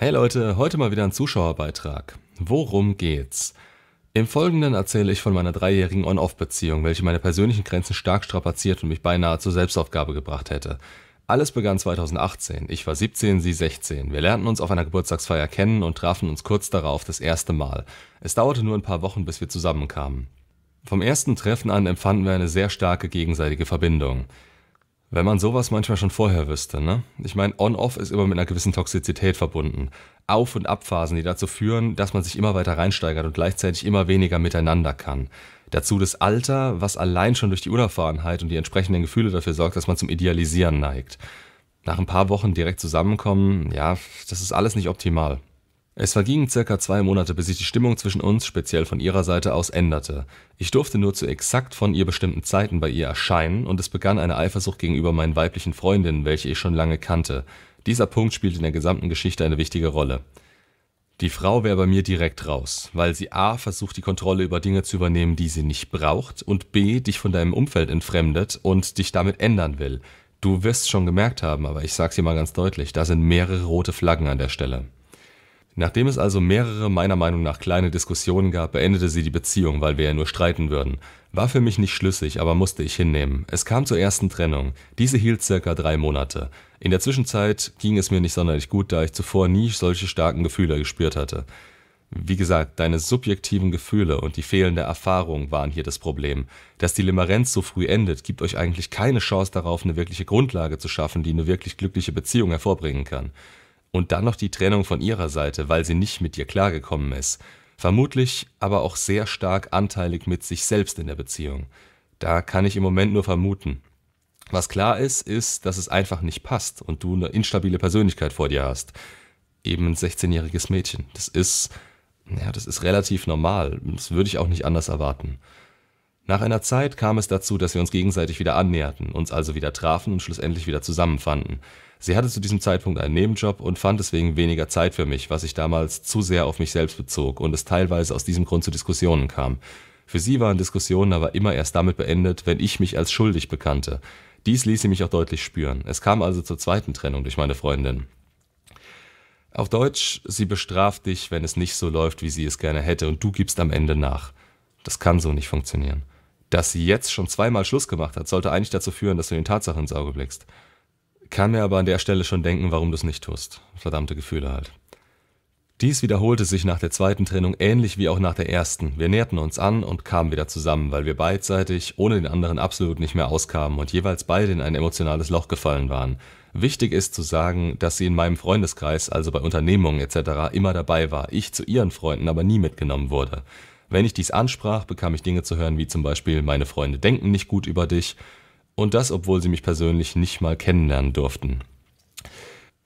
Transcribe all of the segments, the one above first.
Hey Leute, heute mal wieder ein Zuschauerbeitrag. Worum geht's? Im Folgenden erzähle ich von meiner dreijährigen On-Off-Beziehung, welche meine persönlichen Grenzen stark strapaziert und mich beinahe zur Selbstaufgabe gebracht hätte. Alles begann 2018. Ich war 17, sie 16. Wir lernten uns auf einer Geburtstagsfeier kennen und trafen uns kurz darauf das erste Mal. Es dauerte nur ein paar Wochen, bis wir zusammenkamen. Vom ersten Treffen an empfanden wir eine sehr starke gegenseitige Verbindung. Wenn man sowas manchmal schon vorher wüsste, ne? Ich meine, On-Off ist immer mit einer gewissen Toxizität verbunden. Auf- und Abphasen, die dazu führen, dass man sich immer weiter reinsteigert und gleichzeitig immer weniger miteinander kann. Dazu das Alter, was allein schon durch die Unerfahrenheit und die entsprechenden Gefühle dafür sorgt, dass man zum Idealisieren neigt. Nach ein paar Wochen direkt zusammenkommen, ja, das ist alles nicht optimal. Es vergingen circa zwei Monate, bis sich die Stimmung zwischen uns, speziell von ihrer Seite aus, änderte. Ich durfte nur zu exakt von ihr bestimmten Zeiten bei ihr erscheinen, und es begann eine Eifersucht gegenüber meinen weiblichen Freundinnen, welche ich schon lange kannte. Dieser Punkt spielt in der gesamten Geschichte eine wichtige Rolle. Die Frau wäre bei mir direkt raus, weil sie a. versucht, die Kontrolle über Dinge zu übernehmen, die sie nicht braucht, und b. dich von deinem Umfeld entfremdet und dich damit ändern will. Du wirst schon gemerkt haben, aber ich sag's dir mal ganz deutlich, da sind mehrere rote Flaggen an der Stelle. Nachdem es also mehrere meiner Meinung nach kleine Diskussionen gab, beendete sie die Beziehung, weil wir ja nur streiten würden. War für mich nicht schlüssig, aber musste ich hinnehmen. Es kam zur ersten Trennung. Diese hielt circa drei Monate. In der Zwischenzeit ging es mir nicht sonderlich gut, da ich zuvor nie solche starken Gefühle gespürt hatte. Wie gesagt, deine subjektiven Gefühle und die fehlende Erfahrung waren hier das Problem. Dass die Limerenz so früh endet, gibt euch eigentlich keine Chance darauf, eine wirkliche Grundlage zu schaffen, die eine wirklich glückliche Beziehung hervorbringen kann. Und dann noch die Trennung von ihrer Seite, weil sie nicht mit dir klargekommen ist. Vermutlich aber auch sehr stark anteilig mit sich selbst in der Beziehung. Da kann ich im Moment nur vermuten. Was klar ist, ist, dass es einfach nicht passt und du eine instabile Persönlichkeit vor dir hast. Eben ein 16-jähriges Mädchen. Das ist, ja, das ist relativ normal. Das würde ich auch nicht anders erwarten. Nach einer Zeit kam es dazu, dass wir uns gegenseitig wieder annäherten, uns also wieder trafen und schlussendlich wieder zusammenfanden. Sie hatte zu diesem Zeitpunkt einen Nebenjob und fand deswegen weniger Zeit für mich, was sich damals zu sehr auf mich selbst bezog und es teilweise aus diesem Grund zu Diskussionen kam. Für sie waren Diskussionen aber immer erst damit beendet, wenn ich mich als schuldig bekannte. Dies ließ sie mich auch deutlich spüren. Es kam also zur zweiten Trennung durch meine Freundin. Auf Deutsch, sie bestraft dich, wenn es nicht so läuft, wie sie es gerne hätte, und du gibst am Ende nach. Das kann so nicht funktionieren dass sie jetzt schon zweimal Schluss gemacht hat, sollte eigentlich dazu führen, dass du den Tatsachen ins Auge blickst. Kann mir aber an der Stelle schon denken, warum du es nicht tust. Verdammte Gefühle halt. Dies wiederholte sich nach der zweiten Trennung ähnlich wie auch nach der ersten. Wir näherten uns an und kamen wieder zusammen, weil wir beidseitig ohne den anderen absolut nicht mehr auskamen und jeweils beide in ein emotionales Loch gefallen waren. Wichtig ist zu sagen, dass sie in meinem Freundeskreis, also bei Unternehmungen etc., immer dabei war, ich zu ihren Freunden aber nie mitgenommen wurde. Wenn ich dies ansprach, bekam ich Dinge zu hören wie zum Beispiel, meine Freunde denken nicht gut über dich und das, obwohl sie mich persönlich nicht mal kennenlernen durften.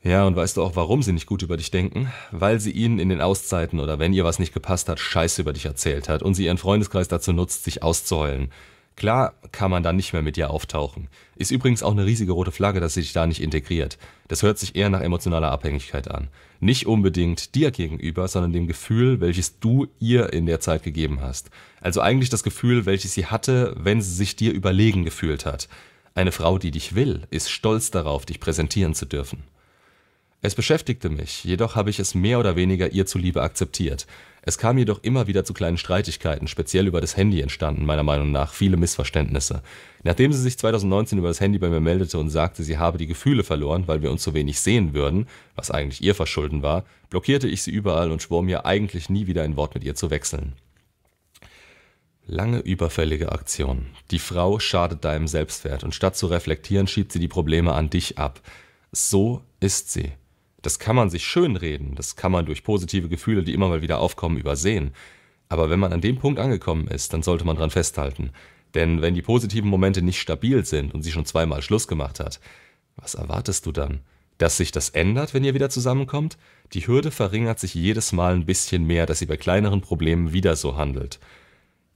Ja, und weißt du auch, warum sie nicht gut über dich denken? Weil sie ihnen in den Auszeiten oder wenn ihr was nicht gepasst hat, Scheiße über dich erzählt hat und sie ihren Freundeskreis dazu nutzt, sich auszuheulen. Klar kann man dann nicht mehr mit ihr auftauchen. Ist übrigens auch eine riesige rote Flagge, dass sie dich da nicht integriert. Das hört sich eher nach emotionaler Abhängigkeit an. Nicht unbedingt dir gegenüber, sondern dem Gefühl, welches du ihr in der Zeit gegeben hast. Also eigentlich das Gefühl, welches sie hatte, wenn sie sich dir überlegen gefühlt hat. Eine Frau, die dich will, ist stolz darauf, dich präsentieren zu dürfen. Es beschäftigte mich, jedoch habe ich es mehr oder weniger ihr zuliebe akzeptiert. Es kam jedoch immer wieder zu kleinen Streitigkeiten, speziell über das Handy entstanden meiner Meinung nach viele Missverständnisse. Nachdem sie sich 2019 über das Handy bei mir meldete und sagte, sie habe die Gefühle verloren, weil wir uns so wenig sehen würden, was eigentlich ihr Verschulden war, blockierte ich sie überall und schwor mir eigentlich nie wieder ein Wort mit ihr zu wechseln. Lange überfällige Aktion. Die Frau schadet deinem Selbstwert und statt zu reflektieren schiebt sie die Probleme an dich ab. So ist sie. Das kann man sich schönreden, das kann man durch positive Gefühle, die immer mal wieder aufkommen, übersehen. Aber wenn man an dem Punkt angekommen ist, dann sollte man dran festhalten. Denn wenn die positiven Momente nicht stabil sind und sie schon zweimal Schluss gemacht hat, was erwartest du dann? Dass sich das ändert, wenn ihr wieder zusammenkommt? Die Hürde verringert sich jedes Mal ein bisschen mehr, dass sie bei kleineren Problemen wieder so handelt.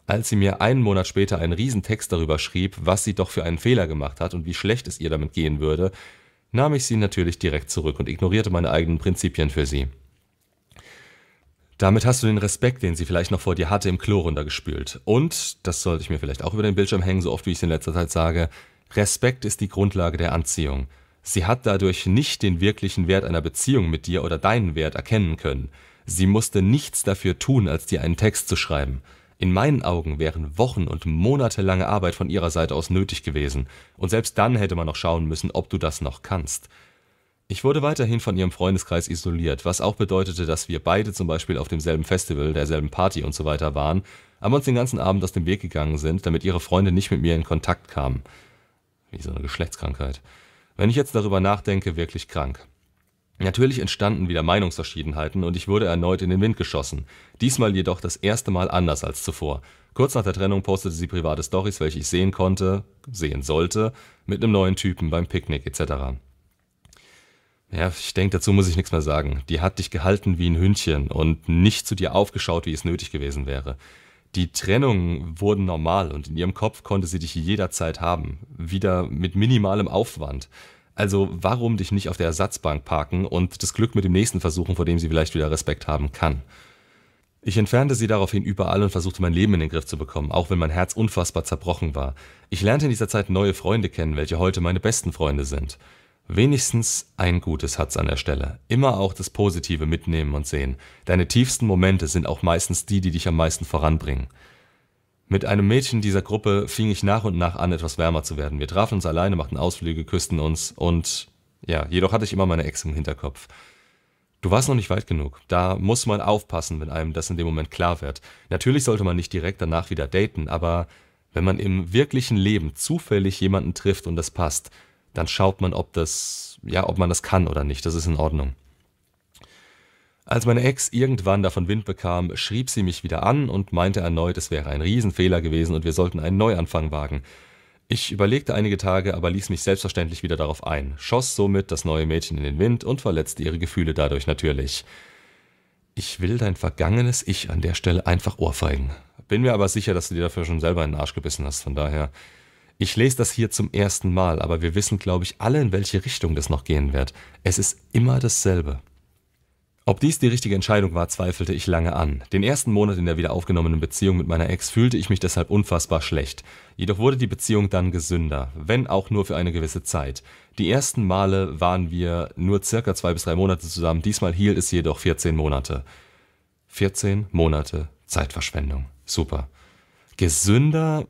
Als sie mir einen Monat später einen Riesentext darüber schrieb, was sie doch für einen Fehler gemacht hat und wie schlecht es ihr damit gehen würde, nahm ich sie natürlich direkt zurück und ignorierte meine eigenen Prinzipien für sie. Damit hast du den Respekt, den sie vielleicht noch vor dir hatte, im Klo runtergespült. Und, das sollte ich mir vielleicht auch über den Bildschirm hängen, so oft wie ich es in letzter Zeit sage, Respekt ist die Grundlage der Anziehung. Sie hat dadurch nicht den wirklichen Wert einer Beziehung mit dir oder deinen Wert erkennen können. Sie musste nichts dafür tun, als dir einen Text zu schreiben. In meinen Augen wären Wochen und monatelange Arbeit von ihrer Seite aus nötig gewesen, und selbst dann hätte man noch schauen müssen, ob du das noch kannst. Ich wurde weiterhin von ihrem Freundeskreis isoliert, was auch bedeutete, dass wir beide zum Beispiel auf demselben Festival, derselben Party und so weiter waren, aber uns den ganzen Abend aus dem Weg gegangen sind, damit ihre Freunde nicht mit mir in Kontakt kamen. Wie so eine Geschlechtskrankheit. Wenn ich jetzt darüber nachdenke, wirklich krank. Natürlich entstanden wieder Meinungsverschiedenheiten und ich wurde erneut in den Wind geschossen, diesmal jedoch das erste Mal anders als zuvor. Kurz nach der Trennung postete sie private Stories, welche ich sehen konnte (sehen sollte) mit einem neuen Typen beim Picknick etc. Ja, ich denke, dazu muss ich nichts mehr sagen. Die hat dich gehalten wie ein Hündchen und nicht zu dir aufgeschaut, wie es nötig gewesen wäre. Die Trennungen wurden normal und in ihrem Kopf konnte sie dich jederzeit haben, wieder mit minimalem Aufwand also warum dich nicht auf der Ersatzbank parken und das Glück mit dem nächsten versuchen, vor dem sie vielleicht wieder Respekt haben kann? Ich entfernte sie daraufhin überall und versuchte mein Leben in den Griff zu bekommen, auch wenn mein Herz unfassbar zerbrochen war. Ich lernte in dieser Zeit neue Freunde kennen, welche heute meine besten Freunde sind. Wenigstens ein gutes hat's an der Stelle. Immer auch das Positive mitnehmen und sehen. Deine tiefsten Momente sind auch meistens die, die dich am meisten voranbringen. Mit einem Mädchen dieser Gruppe fing ich nach und nach an, etwas wärmer zu werden. Wir trafen uns alleine, machten Ausflüge, küssten uns und ja, jedoch hatte ich immer meine Ex im Hinterkopf. Du warst noch nicht weit genug. Da muss man aufpassen, wenn einem das in dem Moment klar wird. Natürlich sollte man nicht direkt danach wieder daten, aber wenn man im wirklichen Leben zufällig jemanden trifft und das passt, dann schaut man, ob das, ja, ob man das kann oder nicht. Das ist in Ordnung. Als meine Ex irgendwann davon Wind bekam, schrieb sie mich wieder an und meinte erneut, es wäre ein Riesenfehler gewesen und wir sollten einen Neuanfang wagen. Ich überlegte einige Tage, aber ließ mich selbstverständlich wieder darauf ein, schoss somit das neue Mädchen in den Wind und verletzte ihre Gefühle dadurch natürlich. Ich will dein vergangenes Ich an der Stelle einfach ohrfeigen. Bin mir aber sicher, dass du dir dafür schon selber in den Arsch gebissen hast, von daher. Ich lese das hier zum ersten Mal, aber wir wissen, glaube ich, alle, in welche Richtung das noch gehen wird. Es ist immer dasselbe. Ob dies die richtige Entscheidung war, zweifelte ich lange an. Den ersten Monat in der wiederaufgenommenen Beziehung mit meiner Ex fühlte ich mich deshalb unfassbar schlecht. Jedoch wurde die Beziehung dann gesünder, wenn auch nur für eine gewisse Zeit. Die ersten Male waren wir nur circa zwei bis drei Monate zusammen, diesmal hielt es jedoch 14 Monate. 14 Monate Zeitverschwendung. Super. Gesünder?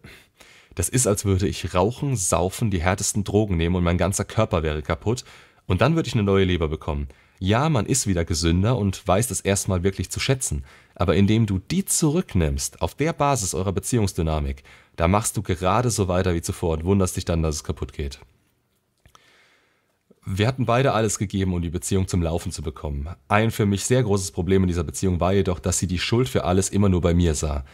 Das ist, als würde ich rauchen, saufen, die härtesten Drogen nehmen und mein ganzer Körper wäre kaputt. Und dann würde ich eine neue Leber bekommen. Ja, man ist wieder gesünder und weiß es erstmal wirklich zu schätzen, aber indem du die zurücknimmst, auf der Basis eurer Beziehungsdynamik, da machst du gerade so weiter wie zuvor und wunderst dich dann, dass es kaputt geht. Wir hatten beide alles gegeben, um die Beziehung zum Laufen zu bekommen. Ein für mich sehr großes Problem in dieser Beziehung war jedoch, dass sie die Schuld für alles immer nur bei mir sah.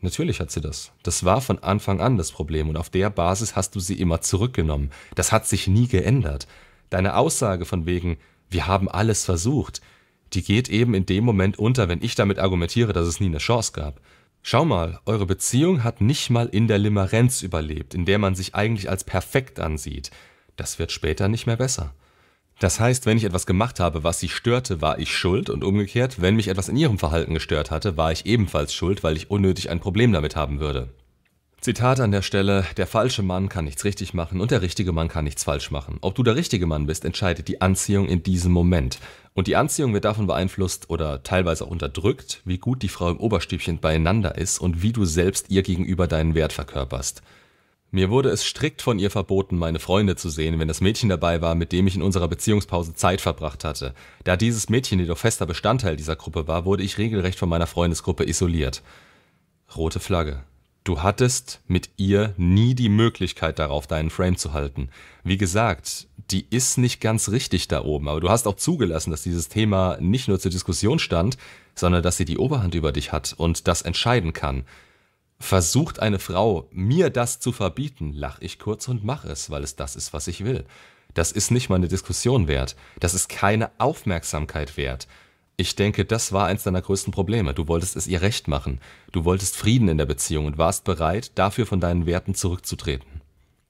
Natürlich hat sie das. Das war von Anfang an das Problem und auf der Basis hast du sie immer zurückgenommen. Das hat sich nie geändert. Deine Aussage von wegen, wir haben alles versucht, die geht eben in dem Moment unter, wenn ich damit argumentiere, dass es nie eine Chance gab. Schau mal, eure Beziehung hat nicht mal in der Limerenz überlebt, in der man sich eigentlich als perfekt ansieht. Das wird später nicht mehr besser. Das heißt, wenn ich etwas gemacht habe, was sie störte, war ich schuld und umgekehrt, wenn mich etwas in ihrem Verhalten gestört hatte, war ich ebenfalls schuld, weil ich unnötig ein Problem damit haben würde. Zitat an der Stelle, der falsche Mann kann nichts richtig machen und der richtige Mann kann nichts falsch machen. Ob du der richtige Mann bist, entscheidet die Anziehung in diesem Moment. Und die Anziehung wird davon beeinflusst oder teilweise auch unterdrückt, wie gut die Frau im Oberstübchen beieinander ist und wie du selbst ihr gegenüber deinen Wert verkörperst. Mir wurde es strikt von ihr verboten, meine Freunde zu sehen, wenn das Mädchen dabei war, mit dem ich in unserer Beziehungspause Zeit verbracht hatte. Da dieses Mädchen jedoch fester Bestandteil dieser Gruppe war, wurde ich regelrecht von meiner Freundesgruppe isoliert. Rote Flagge du hattest mit ihr nie die Möglichkeit darauf, deinen Frame zu halten. Wie gesagt, die ist nicht ganz richtig da oben, aber du hast auch zugelassen, dass dieses Thema nicht nur zur Diskussion stand, sondern dass sie die Oberhand über dich hat und das entscheiden kann. Versucht eine Frau, mir das zu verbieten, lach ich kurz und mach es, weil es das ist, was ich will. Das ist nicht mal eine Diskussion wert. Das ist keine Aufmerksamkeit wert. Ich denke, das war eins deiner größten Probleme. Du wolltest es ihr recht machen. Du wolltest Frieden in der Beziehung und warst bereit, dafür von deinen Werten zurückzutreten.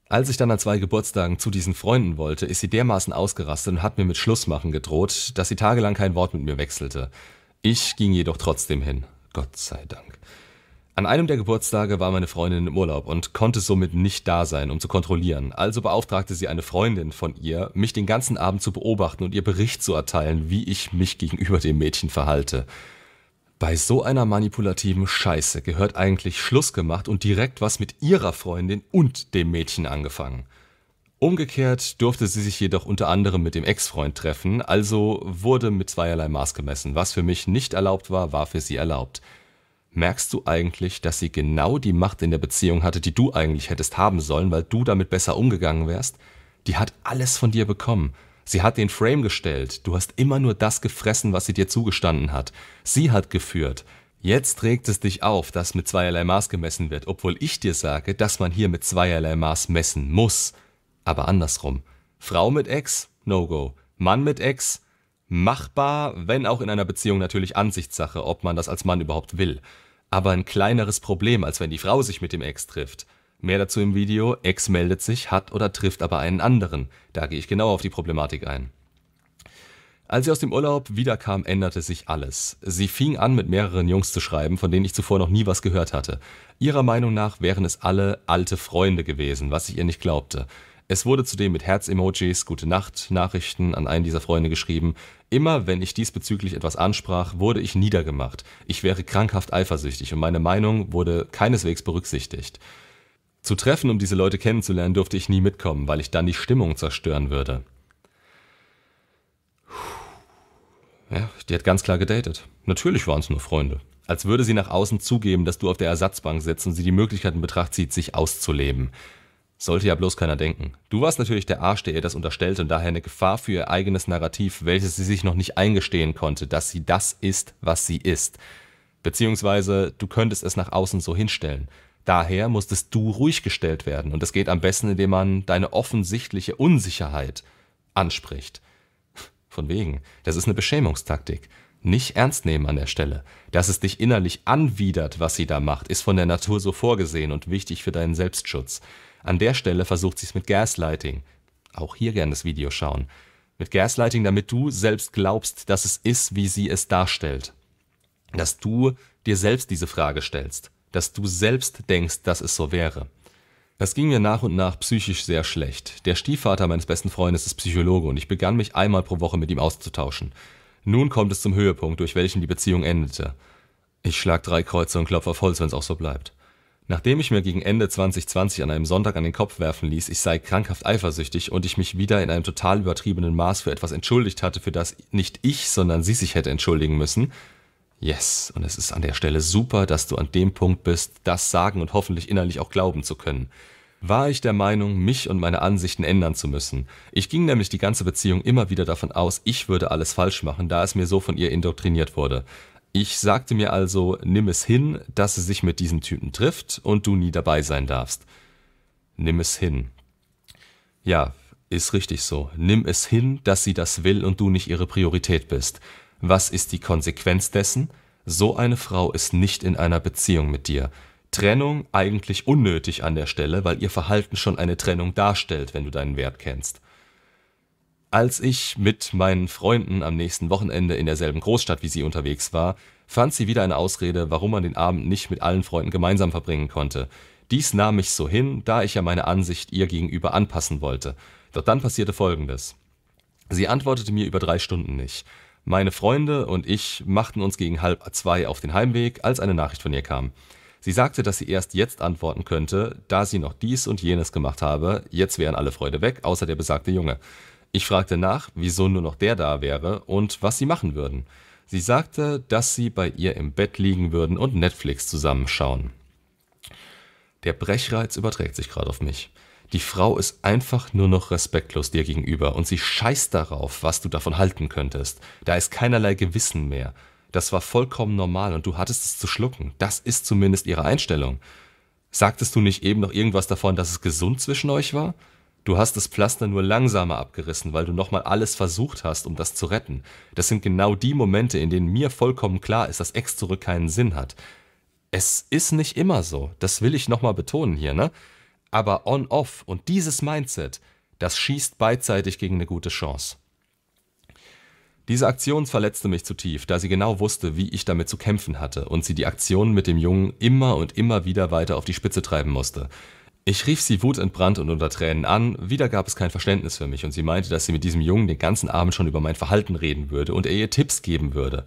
Als ich dann an zwei Geburtstagen zu diesen Freunden wollte, ist sie dermaßen ausgerastet und hat mir mit Schlussmachen gedroht, dass sie tagelang kein Wort mit mir wechselte. Ich ging jedoch trotzdem hin. Gott sei Dank. An einem der Geburtstage war meine Freundin im Urlaub und konnte somit nicht da sein, um zu kontrollieren. Also beauftragte sie eine Freundin von ihr, mich den ganzen Abend zu beobachten und ihr Bericht zu erteilen, wie ich mich gegenüber dem Mädchen verhalte. Bei so einer manipulativen Scheiße gehört eigentlich Schluss gemacht und direkt was mit ihrer Freundin und dem Mädchen angefangen. Umgekehrt durfte sie sich jedoch unter anderem mit dem Ex-Freund treffen, also wurde mit zweierlei Maß gemessen. Was für mich nicht erlaubt war, war für sie erlaubt merkst du eigentlich, dass sie genau die Macht in der Beziehung hatte, die du eigentlich hättest haben sollen, weil du damit besser umgegangen wärst? Die hat alles von dir bekommen. Sie hat den Frame gestellt. Du hast immer nur das gefressen, was sie dir zugestanden hat. Sie hat geführt. Jetzt regt es dich auf, dass mit zweierlei Maß gemessen wird, obwohl ich dir sage, dass man hier mit zweierlei Maß messen muss. Aber andersrum. Frau mit Ex? No go. Mann mit Ex? machbar, wenn auch in einer Beziehung natürlich Ansichtssache, ob man das als Mann überhaupt will. Aber ein kleineres Problem, als wenn die Frau sich mit dem Ex trifft. Mehr dazu im Video, Ex meldet sich, hat oder trifft aber einen anderen. Da gehe ich genau auf die Problematik ein. Als sie aus dem Urlaub wiederkam, änderte sich alles. Sie fing an, mit mehreren Jungs zu schreiben, von denen ich zuvor noch nie was gehört hatte. Ihrer Meinung nach wären es alle alte Freunde gewesen, was ich ihr nicht glaubte. Es wurde zudem mit Herz-Emojis, Gute-Nacht-Nachrichten an einen dieser Freunde geschrieben. Immer wenn ich diesbezüglich etwas ansprach, wurde ich niedergemacht. Ich wäre krankhaft eifersüchtig und meine Meinung wurde keineswegs berücksichtigt. Zu Treffen, um diese Leute kennenzulernen, durfte ich nie mitkommen, weil ich dann die Stimmung zerstören würde. Ja, die hat ganz klar gedatet. Natürlich waren es nur Freunde. Als würde sie nach außen zugeben, dass du auf der Ersatzbank sitzt und sie die Möglichkeit in Betracht zieht, sich auszuleben. Sollte ja bloß keiner denken. Du warst natürlich der Arsch, der ihr das unterstellt und daher eine Gefahr für ihr eigenes Narrativ, welches sie sich noch nicht eingestehen konnte, dass sie das ist, was sie ist. Beziehungsweise du könntest es nach außen so hinstellen. Daher musstest du ruhig gestellt werden und es geht am besten, indem man deine offensichtliche Unsicherheit anspricht. Von wegen, das ist eine Beschämungstaktik. Nicht ernst nehmen an der Stelle. Dass es dich innerlich anwidert, was sie da macht, ist von der Natur so vorgesehen und wichtig für deinen Selbstschutz. An der Stelle versucht sie es mit Gaslighting. Auch hier gern das Video schauen. Mit Gaslighting, damit du selbst glaubst, dass es ist, wie sie es darstellt. Dass du dir selbst diese Frage stellst. Dass du selbst denkst, dass es so wäre. Das ging mir nach und nach psychisch sehr schlecht. Der Stiefvater meines besten Freundes ist Psychologe und ich begann mich einmal pro Woche mit ihm auszutauschen. Nun kommt es zum Höhepunkt, durch welchen die Beziehung endete. Ich schlag drei Kreuze und klopfe auf Holz, wenn es auch so bleibt. Nachdem ich mir gegen Ende 2020 an einem Sonntag an den Kopf werfen ließ, ich sei krankhaft eifersüchtig und ich mich wieder in einem total übertriebenen Maß für etwas entschuldigt hatte, für das nicht ich, sondern sie sich hätte entschuldigen müssen. Yes, und es ist an der Stelle super, dass du an dem Punkt bist, das sagen und hoffentlich innerlich auch glauben zu können. War ich der Meinung, mich und meine Ansichten ändern zu müssen. Ich ging nämlich die ganze Beziehung immer wieder davon aus, ich würde alles falsch machen, da es mir so von ihr indoktriniert wurde. Ich sagte mir also, nimm es hin, dass sie sich mit diesem Typen trifft und du nie dabei sein darfst. Nimm es hin. Ja, ist richtig so. Nimm es hin, dass sie das will und du nicht ihre Priorität bist. Was ist die Konsequenz dessen? So eine Frau ist nicht in einer Beziehung mit dir. Trennung eigentlich unnötig an der Stelle, weil ihr Verhalten schon eine Trennung darstellt, wenn du deinen Wert kennst. Als ich mit meinen Freunden am nächsten Wochenende in derselben Großstadt wie sie unterwegs war, fand sie wieder eine Ausrede, warum man den Abend nicht mit allen Freunden gemeinsam verbringen konnte. Dies nahm ich so hin, da ich ja meine Ansicht ihr gegenüber anpassen wollte. Doch dann passierte Folgendes. Sie antwortete mir über drei Stunden nicht. Meine Freunde und ich machten uns gegen halb zwei auf den Heimweg, als eine Nachricht von ihr kam. Sie sagte, dass sie erst jetzt antworten könnte, da sie noch dies und jenes gemacht habe, jetzt wären alle Freunde weg, außer der besagte Junge. Ich fragte nach, wieso nur noch der da wäre und was sie machen würden. Sie sagte, dass sie bei ihr im Bett liegen würden und Netflix zusammenschauen. Der Brechreiz überträgt sich gerade auf mich. Die Frau ist einfach nur noch respektlos dir gegenüber und sie scheißt darauf, was du davon halten könntest. Da ist keinerlei Gewissen mehr. Das war vollkommen normal und du hattest es zu schlucken. Das ist zumindest ihre Einstellung. Sagtest du nicht eben noch irgendwas davon, dass es gesund zwischen euch war? Du hast das Pflaster nur langsamer abgerissen, weil du nochmal alles versucht hast, um das zu retten. Das sind genau die Momente, in denen mir vollkommen klar ist, dass Ex zurück keinen Sinn hat. Es ist nicht immer so, das will ich nochmal betonen hier, ne? Aber on-off und dieses Mindset, das schießt beidseitig gegen eine gute Chance. Diese Aktion verletzte mich zutiefst, da sie genau wusste, wie ich damit zu kämpfen hatte und sie die Aktion mit dem Jungen immer und immer wieder weiter auf die Spitze treiben musste. Ich rief sie wutentbrannt und unter Tränen an, wieder gab es kein Verständnis für mich und sie meinte, dass sie mit diesem Jungen den ganzen Abend schon über mein Verhalten reden würde und er ihr Tipps geben würde.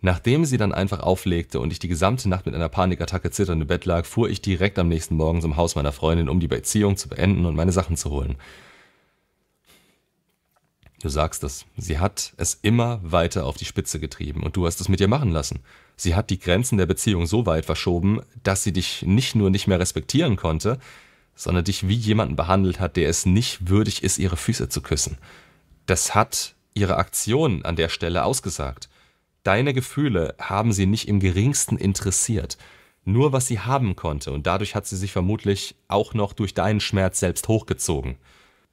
Nachdem sie dann einfach auflegte und ich die gesamte Nacht mit einer Panikattacke zitternd im Bett lag, fuhr ich direkt am nächsten Morgen zum Haus meiner Freundin, um die Beziehung zu beenden und meine Sachen zu holen. Du sagst es, sie hat es immer weiter auf die Spitze getrieben und du hast es mit ihr machen lassen. Sie hat die Grenzen der Beziehung so weit verschoben, dass sie dich nicht nur nicht mehr respektieren konnte, sondern dich wie jemanden behandelt hat, der es nicht würdig ist, ihre Füße zu küssen. Das hat ihre Aktion an der Stelle ausgesagt. Deine Gefühle haben sie nicht im geringsten interessiert. Nur was sie haben konnte, und dadurch hat sie sich vermutlich auch noch durch deinen Schmerz selbst hochgezogen.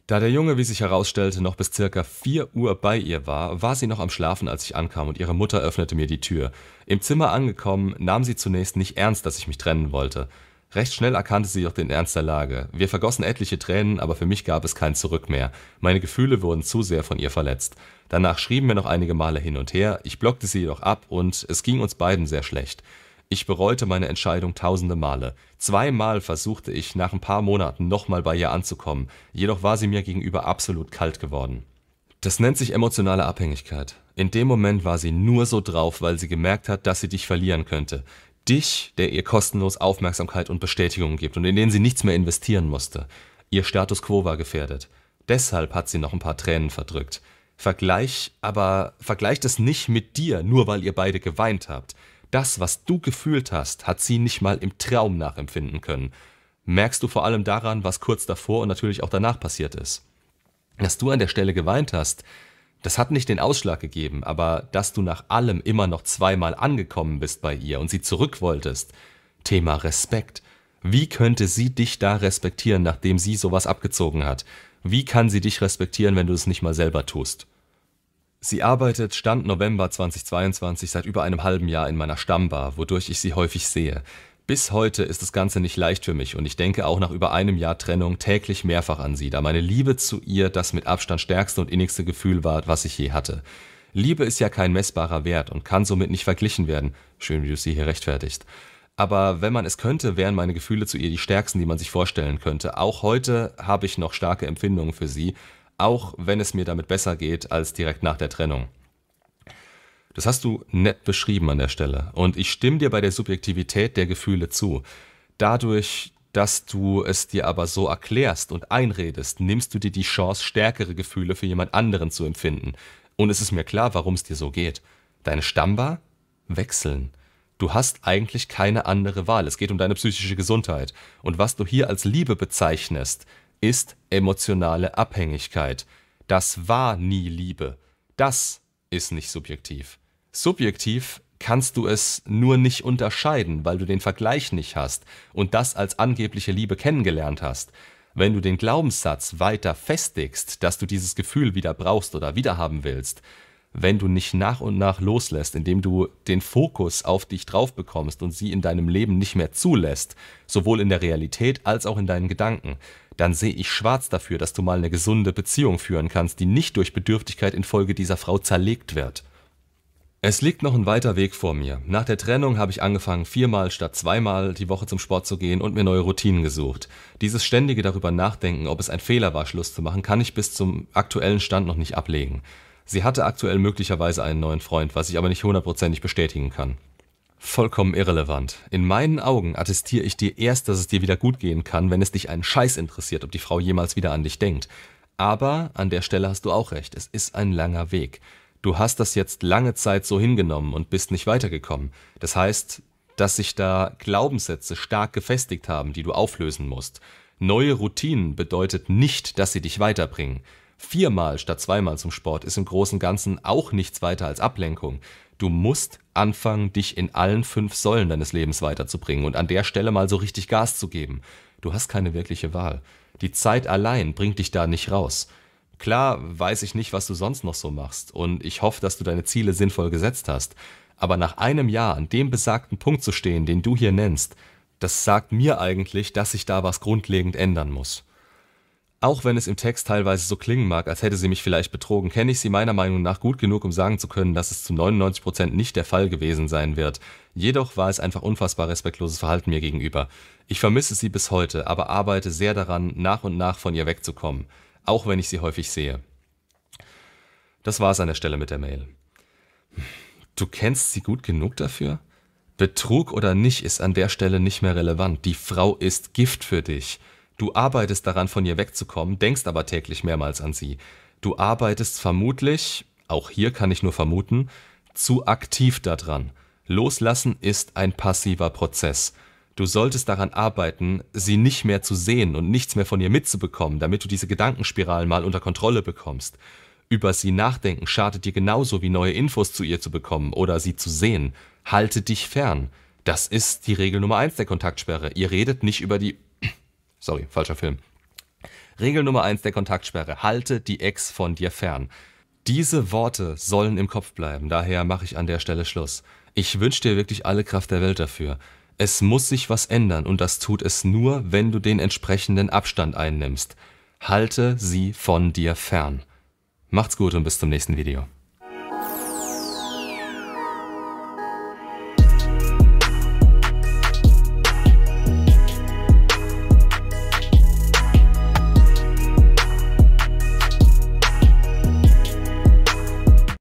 Da der Junge, wie sich herausstellte, noch bis circa 4 Uhr bei ihr war, war sie noch am Schlafen, als ich ankam und ihre Mutter öffnete mir die Tür. Im Zimmer angekommen, nahm sie zunächst nicht ernst, dass ich mich trennen wollte. Recht schnell erkannte sie jedoch den Ernst der Lage. Wir vergossen etliche Tränen, aber für mich gab es kein Zurück mehr. Meine Gefühle wurden zu sehr von ihr verletzt. Danach schrieben wir noch einige Male hin und her, ich blockte sie jedoch ab und es ging uns beiden sehr schlecht. Ich bereute meine Entscheidung tausende Male. Zweimal versuchte ich, nach ein paar Monaten nochmal bei ihr anzukommen, jedoch war sie mir gegenüber absolut kalt geworden. Das nennt sich emotionale Abhängigkeit. In dem Moment war sie nur so drauf, weil sie gemerkt hat, dass sie dich verlieren könnte dich, der ihr kostenlos Aufmerksamkeit und Bestätigung gibt und in den sie nichts mehr investieren musste. Ihr Status quo war gefährdet. Deshalb hat sie noch ein paar Tränen verdrückt. Vergleich, aber vergleich das nicht mit dir, nur weil ihr beide geweint habt. Das, was du gefühlt hast, hat sie nicht mal im Traum nachempfinden können. Merkst du vor allem daran, was kurz davor und natürlich auch danach passiert ist. Dass du an der Stelle geweint hast, das hat nicht den Ausschlag gegeben, aber dass du nach allem immer noch zweimal angekommen bist bei ihr und sie zurück wolltest. Thema Respekt. Wie könnte sie dich da respektieren, nachdem sie sowas abgezogen hat? Wie kann sie dich respektieren, wenn du es nicht mal selber tust? Sie arbeitet Stand November 2022 seit über einem halben Jahr in meiner Stammbar, wodurch ich sie häufig sehe. Bis heute ist das Ganze nicht leicht für mich und ich denke auch nach über einem Jahr Trennung täglich mehrfach an sie, da meine Liebe zu ihr das mit Abstand stärkste und innigste Gefühl war, was ich je hatte. Liebe ist ja kein messbarer Wert und kann somit nicht verglichen werden. Schön, wie du sie hier rechtfertigst. Aber wenn man es könnte, wären meine Gefühle zu ihr die stärksten, die man sich vorstellen könnte. Auch heute habe ich noch starke Empfindungen für sie, auch wenn es mir damit besser geht als direkt nach der Trennung. Das hast du nett beschrieben an der Stelle. Und ich stimme dir bei der Subjektivität der Gefühle zu. Dadurch, dass du es dir aber so erklärst und einredest, nimmst du dir die Chance, stärkere Gefühle für jemand anderen zu empfinden. Und es ist mir klar, warum es dir so geht. Deine Stammbar wechseln. Du hast eigentlich keine andere Wahl. Es geht um deine psychische Gesundheit. Und was du hier als Liebe bezeichnest, ist emotionale Abhängigkeit. Das war nie Liebe. Das ist nicht subjektiv. Subjektiv kannst du es nur nicht unterscheiden, weil du den Vergleich nicht hast und das als angebliche Liebe kennengelernt hast. Wenn du den Glaubenssatz weiter festigst, dass du dieses Gefühl wieder brauchst oder wiederhaben willst, wenn du nicht nach und nach loslässt, indem du den Fokus auf dich drauf bekommst und sie in deinem Leben nicht mehr zulässt, sowohl in der Realität als auch in deinen Gedanken, dann sehe ich schwarz dafür, dass du mal eine gesunde Beziehung führen kannst, die nicht durch Bedürftigkeit infolge dieser Frau zerlegt wird. Es liegt noch ein weiter Weg vor mir. Nach der Trennung habe ich angefangen, viermal statt zweimal die Woche zum Sport zu gehen und mir neue Routinen gesucht. Dieses ständige darüber nachdenken, ob es ein Fehler war, Schluss zu machen, kann ich bis zum aktuellen Stand noch nicht ablegen. Sie hatte aktuell möglicherweise einen neuen Freund, was ich aber nicht hundertprozentig bestätigen kann vollkommen irrelevant. In meinen Augen attestiere ich dir erst, dass es dir wieder gut gehen kann, wenn es dich einen Scheiß interessiert, ob die Frau jemals wieder an dich denkt. Aber an der Stelle hast du auch recht, es ist ein langer Weg. Du hast das jetzt lange Zeit so hingenommen und bist nicht weitergekommen. Das heißt, dass sich da Glaubenssätze stark gefestigt haben, die du auflösen musst. Neue Routinen bedeutet nicht, dass sie dich weiterbringen. Viermal statt zweimal zum Sport ist im Großen und Ganzen auch nichts weiter als Ablenkung. Du musst anfangen, dich in allen fünf Säulen deines Lebens weiterzubringen und an der Stelle mal so richtig Gas zu geben. Du hast keine wirkliche Wahl. Die Zeit allein bringt dich da nicht raus. Klar weiß ich nicht, was du sonst noch so machst und ich hoffe, dass du deine Ziele sinnvoll gesetzt hast. Aber nach einem Jahr an dem besagten Punkt zu stehen, den du hier nennst, das sagt mir eigentlich, dass sich da was grundlegend ändern muss. Auch wenn es im Text teilweise so klingen mag, als hätte sie mich vielleicht betrogen, kenne ich sie meiner Meinung nach gut genug, um sagen zu können, dass es zu 99 Prozent nicht der Fall gewesen sein wird. Jedoch war es einfach unfassbar respektloses Verhalten mir gegenüber. Ich vermisse sie bis heute, aber arbeite sehr daran, nach und nach von ihr wegzukommen, auch wenn ich sie häufig sehe. Das war's an der Stelle mit der Mail. Du kennst sie gut genug dafür? Betrug oder nicht ist an der Stelle nicht mehr relevant. Die Frau ist Gift für dich. Du arbeitest daran, von ihr wegzukommen, denkst aber täglich mehrmals an sie. Du arbeitest vermutlich, auch hier kann ich nur vermuten, zu aktiv daran. Loslassen ist ein passiver Prozess. Du solltest daran arbeiten, sie nicht mehr zu sehen und nichts mehr von ihr mitzubekommen, damit du diese Gedankenspiralen mal unter Kontrolle bekommst. Über sie nachdenken schadet dir genauso wie neue Infos zu ihr zu bekommen oder sie zu sehen. Halte dich fern. Das ist die Regel Nummer eins der Kontaktsperre. Ihr redet nicht über die sorry, falscher Film. Regel Nummer 1 der Kontaktsperre. Halte die Ex von dir fern. Diese Worte sollen im Kopf bleiben, daher mache ich an der Stelle Schluss. Ich wünsche dir wirklich alle Kraft der Welt dafür. Es muss sich was ändern und das tut es nur, wenn du den entsprechenden Abstand einnimmst. Halte sie von dir fern. Macht's gut und bis zum nächsten Video.